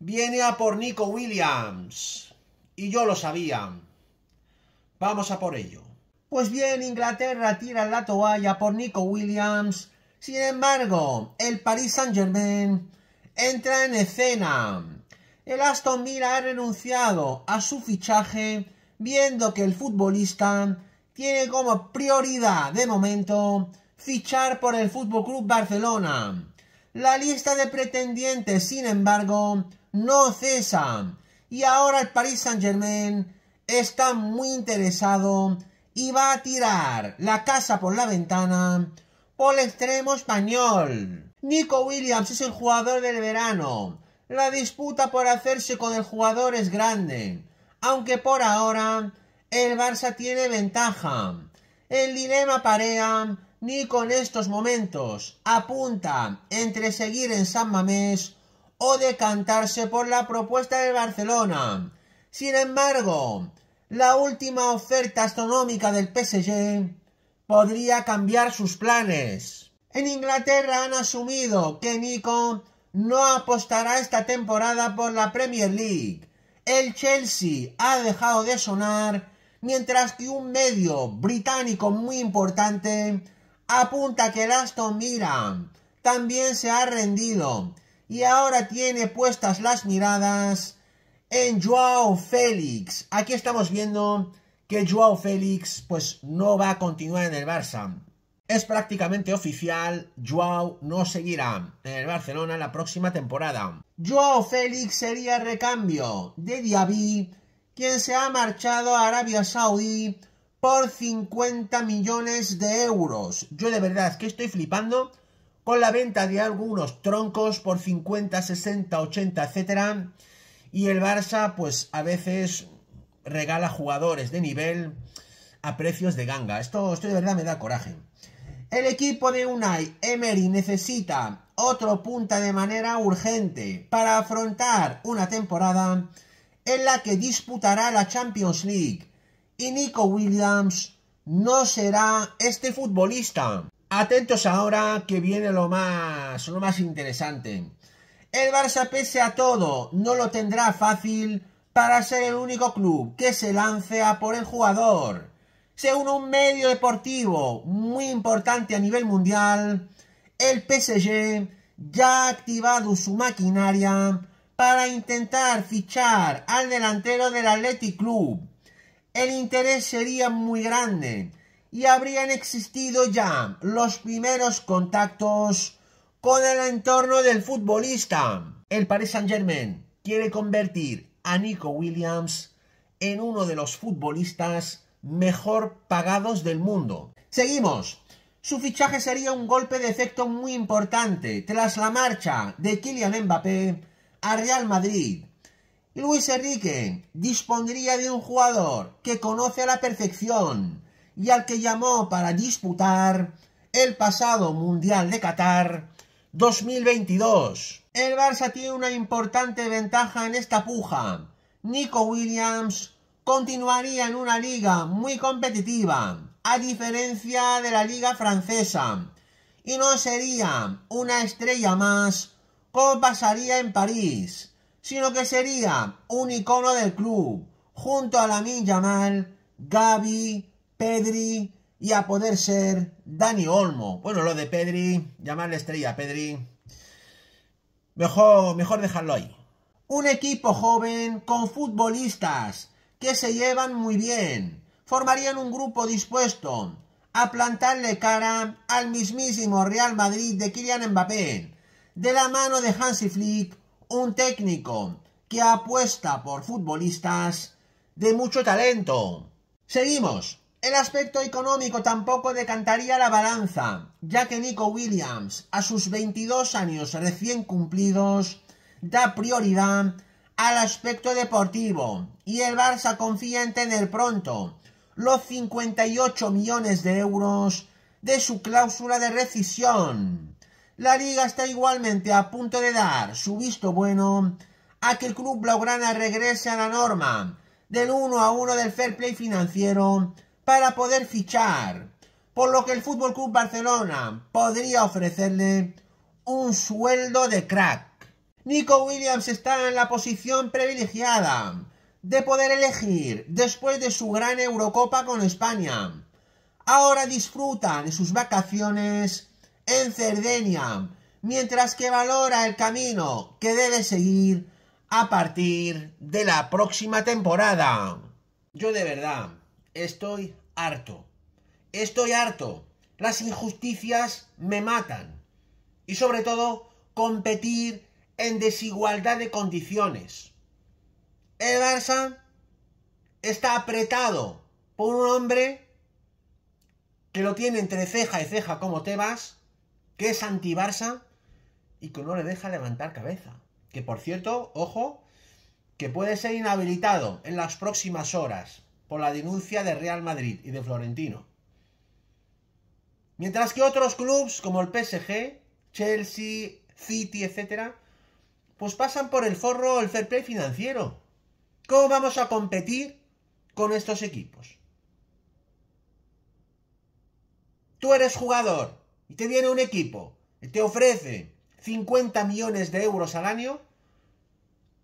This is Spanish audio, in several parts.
Viene a por Nico Williams. Y yo lo sabía. Vamos a por ello. Pues bien, Inglaterra tira la toalla por Nico Williams. Sin embargo, el Paris Saint-Germain entra en escena. El Aston Villa ha renunciado a su fichaje viendo que el futbolista tiene como prioridad de momento fichar por el Fútbol Club Barcelona. La lista de pretendientes, sin embargo, no cesan. Y ahora el Paris Saint-Germain está muy interesado y va a tirar la casa por la ventana por el extremo español. Nico Williams es el jugador del verano. La disputa por hacerse con el jugador es grande, aunque por ahora el Barça tiene ventaja. El dilema parea Nico con estos momentos apunta entre seguir en San Mamés o decantarse por la propuesta de Barcelona. Sin embargo, la última oferta astronómica del PSG podría cambiar sus planes. En Inglaterra han asumido que Nico no apostará esta temporada por la Premier League. El Chelsea ha dejado de sonar, mientras que un medio británico muy importante apunta que el Aston Villa también se ha rendido y ahora tiene puestas las miradas en Joao Félix. Aquí estamos viendo que Joao Félix pues no va a continuar en el Barça. Es prácticamente oficial, Joao no seguirá en el Barcelona la próxima temporada. Joao Félix sería recambio de Diaby, quien se ha marchado a Arabia Saudí por 50 millones de euros. Yo de verdad que estoy flipando con la venta de algunos troncos por 50, 60, 80, etcétera. Y el Barça, pues a veces regala jugadores de nivel a precios de ganga. Esto, esto de verdad me da coraje. El equipo de Unai Emery necesita otro punta de manera urgente para afrontar una temporada en la que disputará la Champions League y Nico Williams no será este futbolista. Atentos ahora que viene lo más, lo más interesante. El Barça, pese a todo, no lo tendrá fácil para ser el único club que se lance por el jugador. Según un medio deportivo muy importante a nivel mundial, el PSG ya ha activado su maquinaria para intentar fichar al delantero del Athletic Club. El interés sería muy grande, y habrían existido ya los primeros contactos con el entorno del futbolista. El Paris Saint-Germain quiere convertir a Nico Williams en uno de los futbolistas mejor pagados del mundo. Seguimos. Su fichaje sería un golpe de efecto muy importante tras la marcha de Kylian Mbappé a Real Madrid. Luis Enrique dispondría de un jugador que conoce a la perfección y al que llamó para disputar el pasado Mundial de Qatar 2022. El Barça tiene una importante ventaja en esta puja. Nico Williams continuaría en una liga muy competitiva, a diferencia de la liga francesa, y no sería una estrella más como pasaría en París, sino que sería un icono del club, junto a la Lamin Yamal, Gaby, Pedri y a poder ser Dani Olmo. Bueno, lo de Pedri, llamarle estrella Pedri, mejor, mejor dejarlo ahí. Un equipo joven con futbolistas que se llevan muy bien. Formarían un grupo dispuesto a plantarle cara al mismísimo Real Madrid de Kylian Mbappé. De la mano de Hansi Flick, un técnico que apuesta por futbolistas de mucho talento. Seguimos. El aspecto económico tampoco decantaría la balanza, ya que Nico Williams, a sus 22 años recién cumplidos, da prioridad al aspecto deportivo y el Barça confía en tener pronto los 58 millones de euros de su cláusula de rescisión. La liga está igualmente a punto de dar su visto bueno a que el club blaugrana regrese a la norma del 1 a 1 del fair play financiero para poder fichar, por lo que el Fútbol Club Barcelona podría ofrecerle un sueldo de crack. Nico Williams está en la posición privilegiada de poder elegir después de su gran Eurocopa con España. Ahora disfruta de sus vacaciones en Cerdeña, mientras que valora el camino que debe seguir a partir de la próxima temporada. Yo de verdad estoy harto. Estoy harto. Las injusticias me matan. Y sobre todo, competir en desigualdad de condiciones. El Barça está apretado por un hombre que lo tiene entre ceja y ceja como Tebas, que es anti-Barça y que no le deja levantar cabeza. Que por cierto, ojo, que puede ser inhabilitado en las próximas horas por la denuncia de Real Madrid y de Florentino. Mientras que otros clubes como el PSG, Chelsea, City, etc., pues pasan por el forro el fair play financiero. ¿Cómo vamos a competir con estos equipos? Tú eres jugador y te viene un equipo y te ofrece 50 millones de euros al año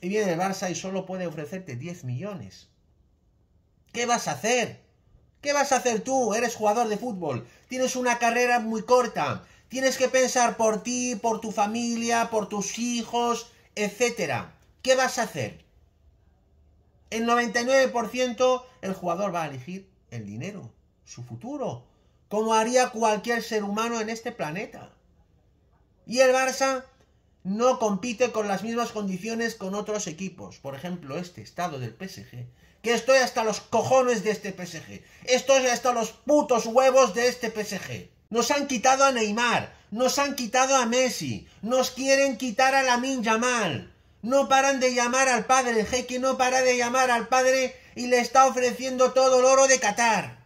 y viene el Barça y solo puede ofrecerte 10 millones. ¿Qué vas a hacer? ¿Qué vas a hacer tú? Eres jugador de fútbol, tienes una carrera muy corta, tienes que pensar por ti, por tu familia, por tus hijos, etc. ¿Qué vas a hacer? El 99% el jugador va a elegir el dinero, su futuro, como haría cualquier ser humano en este planeta. Y el Barça no compite con las mismas condiciones con otros equipos. Por ejemplo, este estado del PSG. Que estoy hasta los cojones de este PSG. Estoy hasta los putos huevos de este PSG. Nos han quitado a Neymar. Nos han quitado a Messi. Nos quieren quitar a Lamin Yamal. No paran de llamar al padre. El jeque no para de llamar al padre y le está ofreciendo todo el oro de Qatar.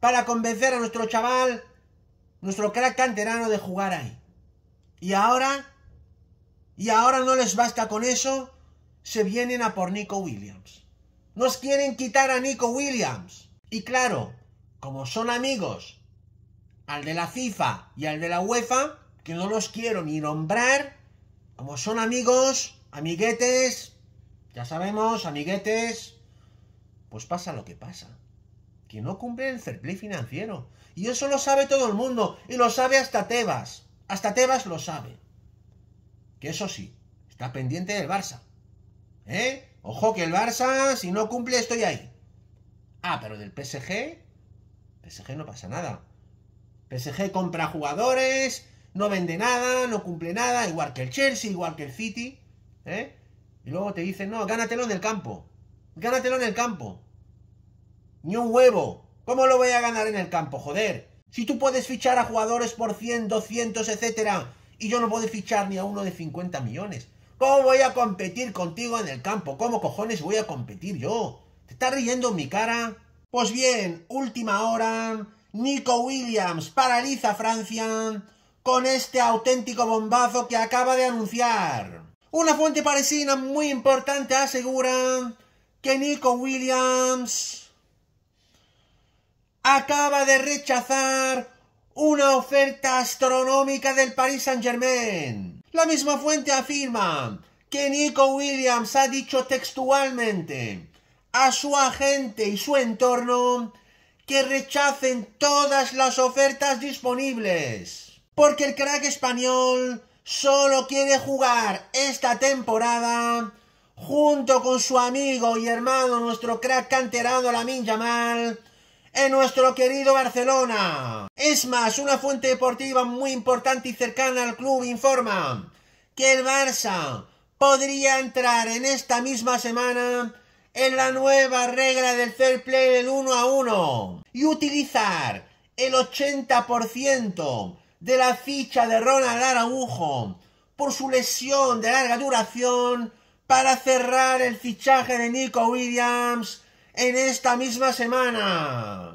Para convencer a nuestro chaval, nuestro crack canterano de jugar ahí. Y ahora y ahora no les basta con eso, se vienen a por Nico Williams. Nos quieren quitar a Nico Williams. Y claro, como son amigos, al de la FIFA y al de la UEFA, que no los quiero ni nombrar, como son amigos, amiguetes, ya sabemos, amiguetes, pues pasa lo que pasa. Que no cumplen el fair play financiero. Y eso lo sabe todo el mundo, y lo sabe hasta Tebas. Hasta Tebas lo sabe que eso sí, está pendiente del Barça. ¿Eh? Ojo que el Barça, si no cumple, estoy ahí. Ah, pero del PSG, PSG no pasa nada. PSG compra jugadores, no vende nada, no cumple nada, igual que el Chelsea, igual que el City. ¿eh? Y luego te dicen, no, gánatelo en el campo. Gánatelo en el campo. Ni un huevo. ¿Cómo lo voy a ganar en el campo, joder? Si tú puedes fichar a jugadores por 100, 200, etcétera, y yo no puedo fichar ni a uno de 50 millones. ¿Cómo voy a competir contigo en el campo? ¿Cómo cojones voy a competir yo? ¿Te estás riendo en mi cara? Pues bien, última hora. Nico Williams paraliza Francia con este auténtico bombazo que acaba de anunciar. Una fuente parisina muy importante asegura que Nico Williams acaba de rechazar una oferta astronómica del Paris Saint-Germain. La misma fuente afirma que Nico Williams ha dicho textualmente a su agente y su entorno que rechacen todas las ofertas disponibles, porque el crack español solo quiere jugar esta temporada junto con su amigo y hermano, nuestro crack canterano Lamin Yamal, en nuestro querido Barcelona. Es más, una fuente deportiva muy importante y cercana al club informa que el Barça podría entrar en esta misma semana en la nueva regla del fair play del 1 a 1 y utilizar el 80% de la ficha de Ronald Araujo por su lesión de larga duración para cerrar el fichaje de Nico Williams en esta misma semana.